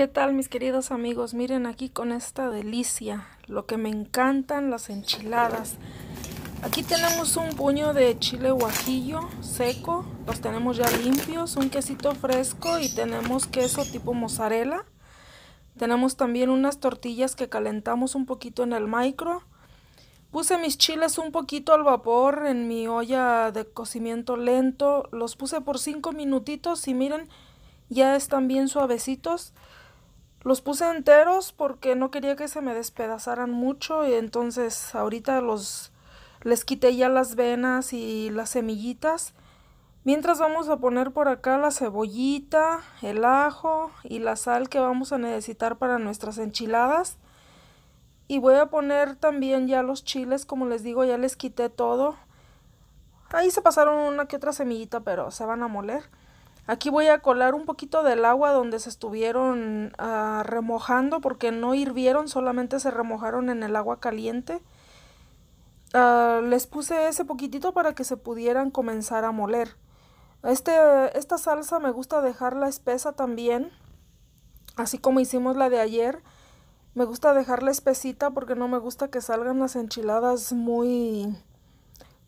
¿Qué tal mis queridos amigos? Miren aquí con esta delicia, lo que me encantan las enchiladas. Aquí tenemos un puño de chile guajillo seco, los tenemos ya limpios, un quesito fresco y tenemos queso tipo mozzarella. Tenemos también unas tortillas que calentamos un poquito en el micro. Puse mis chiles un poquito al vapor en mi olla de cocimiento lento. Los puse por 5 minutitos y miren, ya están bien suavecitos. Los puse enteros porque no quería que se me despedazaran mucho y entonces ahorita los les quité ya las venas y las semillitas. Mientras vamos a poner por acá la cebollita, el ajo y la sal que vamos a necesitar para nuestras enchiladas. Y voy a poner también ya los chiles, como les digo, ya les quité todo. Ahí se pasaron una que otra semillita, pero se van a moler. Aquí voy a colar un poquito del agua donde se estuvieron ah, remojando porque no hirvieron, solamente se remojaron en el agua caliente. Ah, les puse ese poquitito para que se pudieran comenzar a moler. Este, esta salsa me gusta dejarla espesa también, así como hicimos la de ayer. Me gusta dejarla espesita porque no me gusta que salgan las enchiladas muy...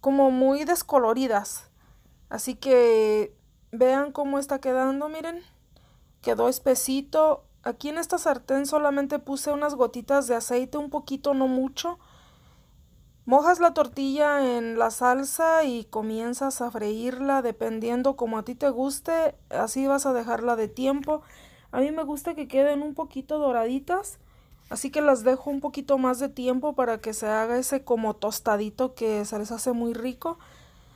como muy descoloridas. Así que Vean cómo está quedando, miren. Quedó espesito. Aquí en esta sartén solamente puse unas gotitas de aceite, un poquito, no mucho. Mojas la tortilla en la salsa y comienzas a freírla dependiendo como a ti te guste, así vas a dejarla de tiempo. A mí me gusta que queden un poquito doraditas, así que las dejo un poquito más de tiempo para que se haga ese como tostadito que se les hace muy rico.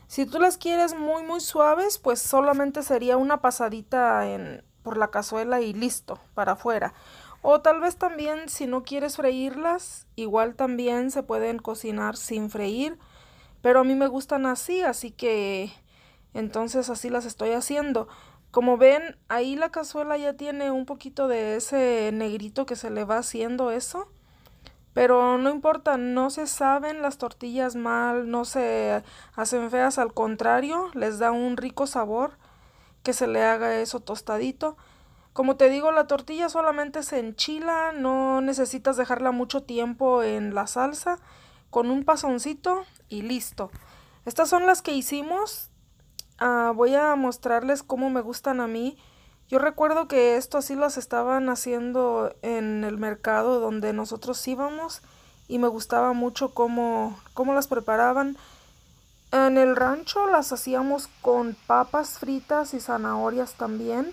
Si tú las quieres muy muy suaves, pues solamente sería una pasadita en, por la cazuela y listo, para afuera. O tal vez también si no quieres freírlas, igual también se pueden cocinar sin freír. Pero a mí me gustan así, así que entonces así las estoy haciendo. Como ven, ahí la cazuela ya tiene un poquito de ese negrito que se le va haciendo eso. Pero no importa, no se saben las tortillas mal, no se hacen feas, al contrario, les da un rico sabor que se le haga eso tostadito. Como te digo, la tortilla solamente se enchila, no necesitas dejarla mucho tiempo en la salsa, con un pasoncito y listo. Estas son las que hicimos. Ah, voy a mostrarles cómo me gustan a mí. Yo recuerdo que esto así las estaban haciendo en el mercado donde nosotros íbamos y me gustaba mucho cómo, cómo las preparaban. En el rancho las hacíamos con papas fritas y zanahorias también,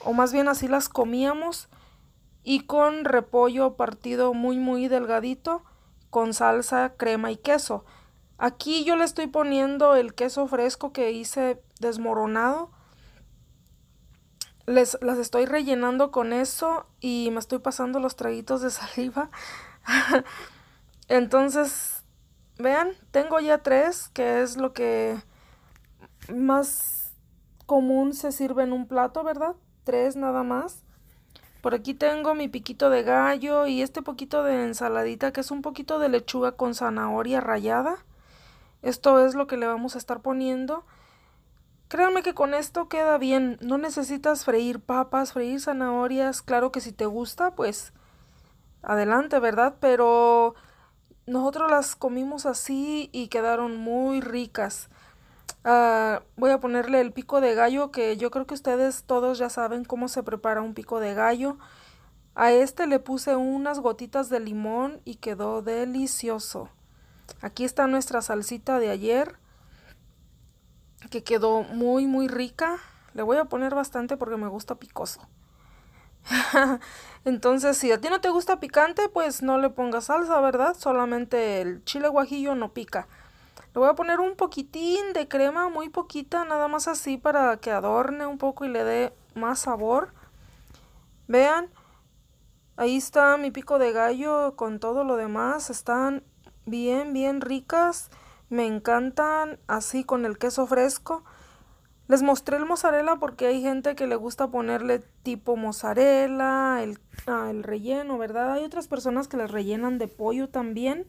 o más bien así las comíamos, y con repollo partido muy muy delgadito, con salsa, crema y queso. Aquí yo le estoy poniendo el queso fresco que hice desmoronado les, las estoy rellenando con eso y me estoy pasando los traguitos de saliva. Entonces, vean, tengo ya tres, que es lo que más común se sirve en un plato, ¿verdad? Tres nada más. Por aquí tengo mi piquito de gallo y este poquito de ensaladita, que es un poquito de lechuga con zanahoria rallada. Esto es lo que le vamos a estar poniendo. Créanme que con esto queda bien, no necesitas freír papas, freír zanahorias, claro que si te gusta, pues adelante, ¿verdad? Pero nosotros las comimos así y quedaron muy ricas. Ah, voy a ponerle el pico de gallo, que yo creo que ustedes todos ya saben cómo se prepara un pico de gallo. A este le puse unas gotitas de limón y quedó delicioso. Aquí está nuestra salsita de ayer que quedó muy muy rica. Le voy a poner bastante porque me gusta picoso. Entonces, si a ti no te gusta picante, pues no le pongas salsa, ¿verdad? Solamente el chile guajillo no pica. Le voy a poner un poquitín de crema, muy poquita, nada más así para que adorne un poco y le dé más sabor. Vean, ahí está mi pico de gallo con todo lo demás. Están bien, bien ricas. Me encantan así con el queso fresco. Les mostré el mozzarella porque hay gente que le gusta ponerle tipo mozzarella, el, ah, relleno, ¿verdad? Hay otras personas que les rellenan de pollo también.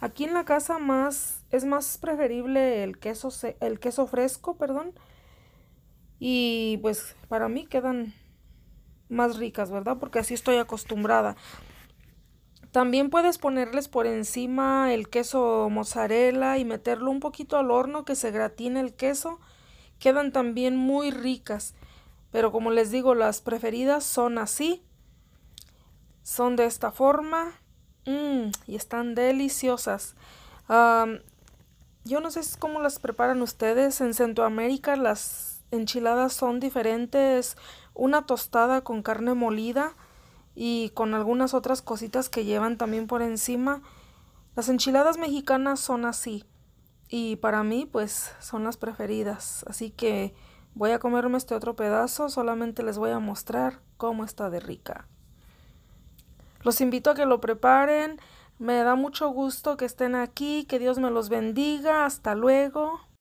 Aquí en la casa más es más preferible el queso el queso fresco, perdón. Y pues para mí quedan más ricas, ¿verdad? Porque así estoy acostumbrada. También puedes ponerles por encima el queso mozzarella y meterlo un poquito al horno que se gratine el queso. Quedan también muy ricas. Pero como les digo, las preferidas son así. Son de esta forma. Mm, y están deliciosas. yo no sé cómo las preparan ustedes. En Centroamérica las enchiladas son diferentes. Una tostada con carne molida y con algunas otras cositas que llevan también por encima. Las enchiladas mexicanas son así y para mí pues son las preferidas, así que voy a comerme este otro pedazo, solamente les voy a mostrar cómo está de rica. Los invito a que lo preparen, me da mucho gusto que estén aquí, que Dios me los bendiga, hasta luego.